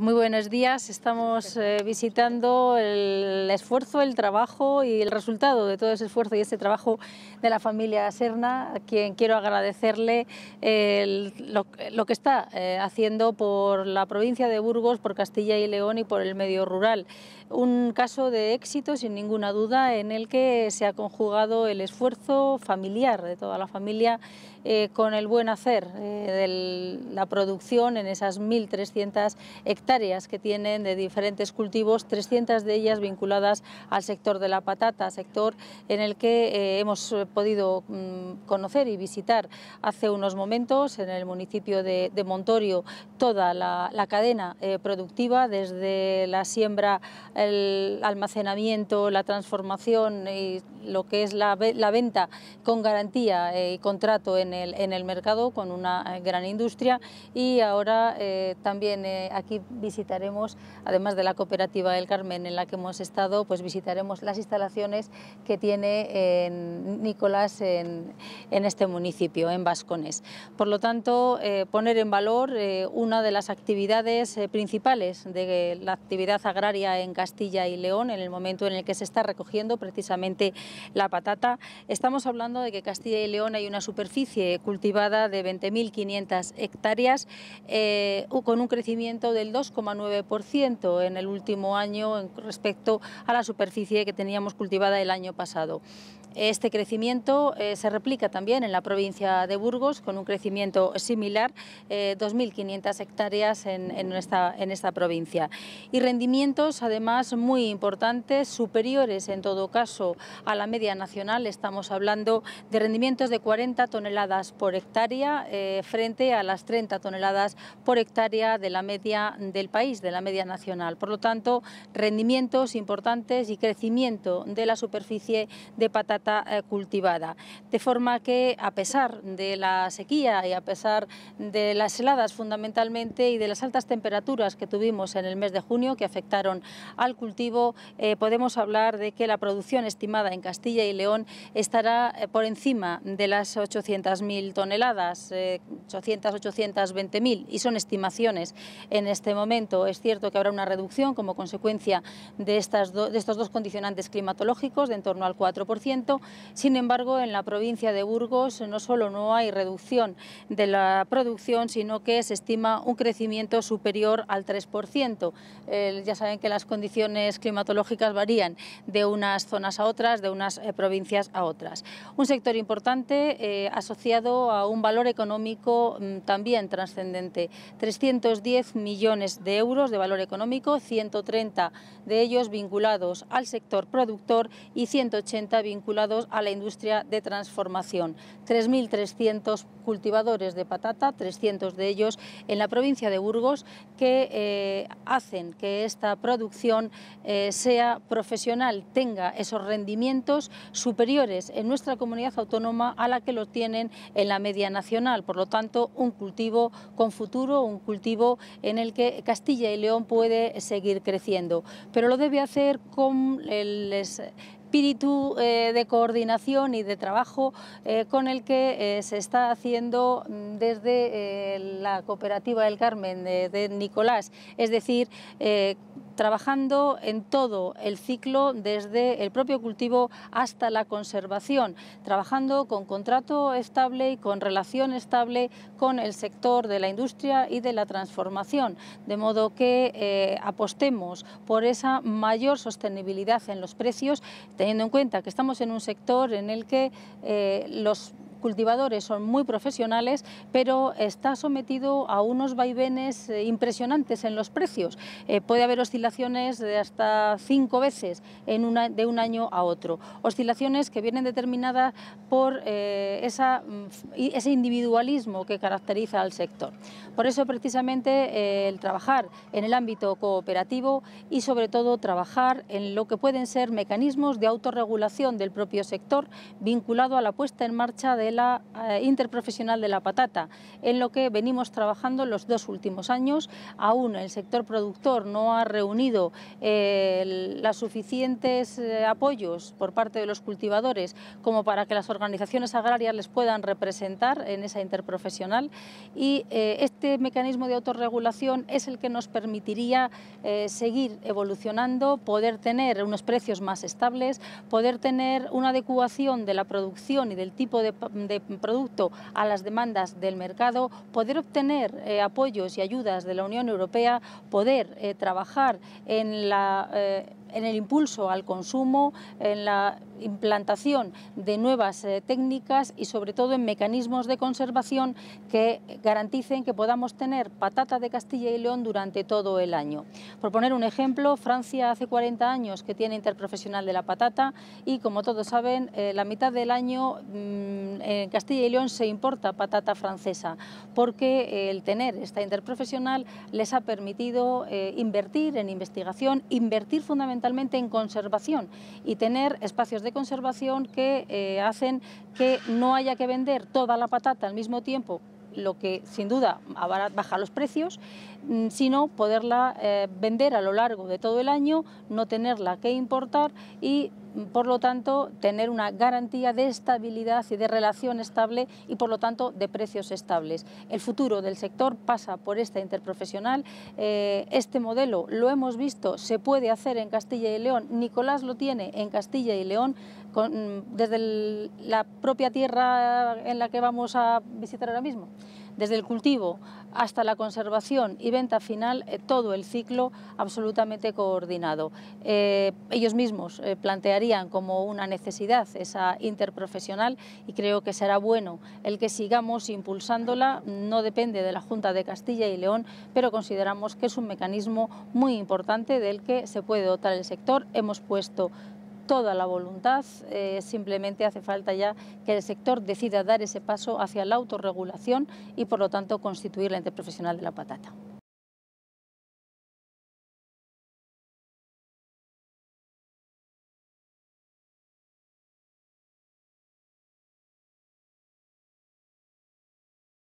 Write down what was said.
Muy buenos días. Estamos eh, visitando el esfuerzo, el trabajo y el resultado de todo ese esfuerzo y ese trabajo de la familia Serna, a quien quiero agradecerle eh, lo, que está eh, haciendo por la provincia de Burgos, por Castilla y León y por el medio rural. Un caso de éxito, sin ninguna duda, en el que se ha conjugado el esfuerzo familiar de toda la familia con el buen hacer del la producción en esas 1.300 hectáreas que tienen de diferentes cultivos, 300 de ellas vinculadas al sector de la patata, sector en el que eh, hemos eh, podido mm, conocer y visitar hace unos momentos en el municipio de, Montorio toda la, cadena eh, productiva, desde la siembra, el almacenamiento, la transformación y lo que es la, venta con garantía y contrato en el mercado con una gran industria y ahora eh, también eh, aquí visitaremos, además de la cooperativa El Carmen en la que hemos estado, pues visitaremos las instalaciones que tiene en Nicolás en, este municipio, en Vascones. Por lo tanto, eh, poner en valor una de las actividades principales de la actividad agraria en Castilla y León en el momento en el que se está recogiendo precisamente la patata. Estamos hablando de que Castilla y León hay una superficie cultivada de 20.500 hectáreas eh, con un crecimiento del 2,9% en el último año respecto a la superficie que teníamos cultivada el año pasado. Este crecimiento eh, se replica también en la provincia de Burgos, con un crecimiento similar, 2.500 eh, hectáreas en, esta, provincia. Y rendimientos, además, muy importantes, superiores en todo caso a la media nacional. Estamos hablando de rendimientos de 40 toneladas por hectárea frente a las tres toneladas por hectárea de la media del país, de la media nacional. Por lo tanto, rendimientos importantes y crecimiento de la superficie de patata eh, cultivada. De forma que, a pesar de la sequía y a pesar de las heladas fundamentalmente y de las altas temperaturas que tuvimos en el mes de junio que afectaron al cultivo, eh, podemos hablar de que la producción estimada en Castilla y León estará eh, por encima de las 800.000 toneladas, y son estimaciones en este momento. Es cierto que habrá una reducción como consecuencia de, estas de estos dos condicionantes climatológicos de en torno al 4%. Sin embargo, en la provincia de Burgos no solo no hay reducción de la producción, sino que se estima un crecimiento superior al 3%. ya saben que las condiciones climatológicas varían de unas zonas a otras, de unas eh, provincias a otras. Un sector importante eh, asociado a un valor económico mm, también transcendente 310 millones de euros de valor económico, 130 de ellos vinculados al sector productor y 180 vinculados a la industria de transformación. 3.300 cultivadores de patata, 300 de ellos en la provincia de Burgos, que eh, hacen que esta producción eh, sea profesional, tenga esos rendimientos superiores en nuestra comunidad autónoma a la que lo tienen en la media nacional. Por lo tanto, un cultivo con futuro, un cultivo en el que Castilla y León puede seguir creciendo, pero lo debe hacer con el espíritu eh, de coordinación y de trabajo eh, con el que eh, se está haciendo mm, desde la cooperativa del Carmen de, de Nicolás, es decir, trabajando en todo el ciclo, desde el propio cultivo hasta la conservación, trabajando con contrato estable y con relación estable con el sector de la industria y de la transformación, de modo que eh, apostemos por esa mayor sostenibilidad en los precios, teniendo en cuenta que estamos en un sector en el que eh, los cultivadores son muy profesionales, pero está sometido a unos vaivenes eh, impresionantes en los precios. Eh, puede haber oscilaciones de hasta cinco veces en una, de un año a otro. Oscilaciones que vienen determinadas por eh, mm, ese individualismo que caracteriza al sector. Por eso, precisamente, el trabajar en el ámbito cooperativo y, sobre todo, trabajar en lo que pueden ser mecanismos de autorregulación del propio sector vinculado a la puesta en marcha de la eh, interprofesional de la patata, en lo que venimos trabajando los dos últimos años. Aún el sector productor no ha reunido eh, ...las los suficientes eh, apoyos por parte de los cultivadores como para que las organizaciones agrarias les puedan representar en esa interprofesional y este mecanismo de autorregulación es el que nos permitiría seguir evolucionando, poder tener unos precios más estables, poder tener una adecuación de la producción y del tipo de de producto a las demandas del mercado, poder obtener eh, apoyos y ayudas de la Unión Europea, poder eh, trabajar en la eh, en el impulso al consumo, en la implantación de nuevas eh, técnicas y sobre todo en mecanismos de conservación que garanticen que podamos tener patata de Castilla y León durante todo el año. Por poner un ejemplo, Francia hace 40 años que tiene interprofesional de la patata y como todos saben, eh, la mitad del año mm, en Castilla y León se importa patata francesa porque el tener esta interprofesional les ha permitido eh, invertir en investigación, invertir fundamentalmente fundamentalmente en conservación y tener espacios de conservación que eh, hacen que no haya que vender toda la patata al mismo tiempo lo que sin duda baja los precios, mm, sino poderla eh, vender a lo largo de todo el año, no tenerla que importar y por lo tanto, tener una garantía de estabilidad y de relación estable y, por lo tanto, de precios estables. El futuro del sector pasa por esta interprofesional. Eh, este modelo lo hemos visto, se puede hacer en Castilla y León. Nicolás lo tiene en Castilla y León. desde la propia tierra en la que vamos a visitar ahora mismo desde el cultivo hasta la conservación y venta final, eh, todo el ciclo absolutamente coordinado. Eh, ellos mismos eh, plantearían como una necesidad esa interprofesional y creo que será bueno el que sigamos impulsándola. No depende de la Junta de Castilla y León, pero consideramos que es un mecanismo muy importante del que se puede dotar el sector. Hemos puesto toda la voluntad, eh, simplemente hace falta ya que el sector decida dar ese paso hacia la autorregulación y por lo tanto constituir la profesional de la patata.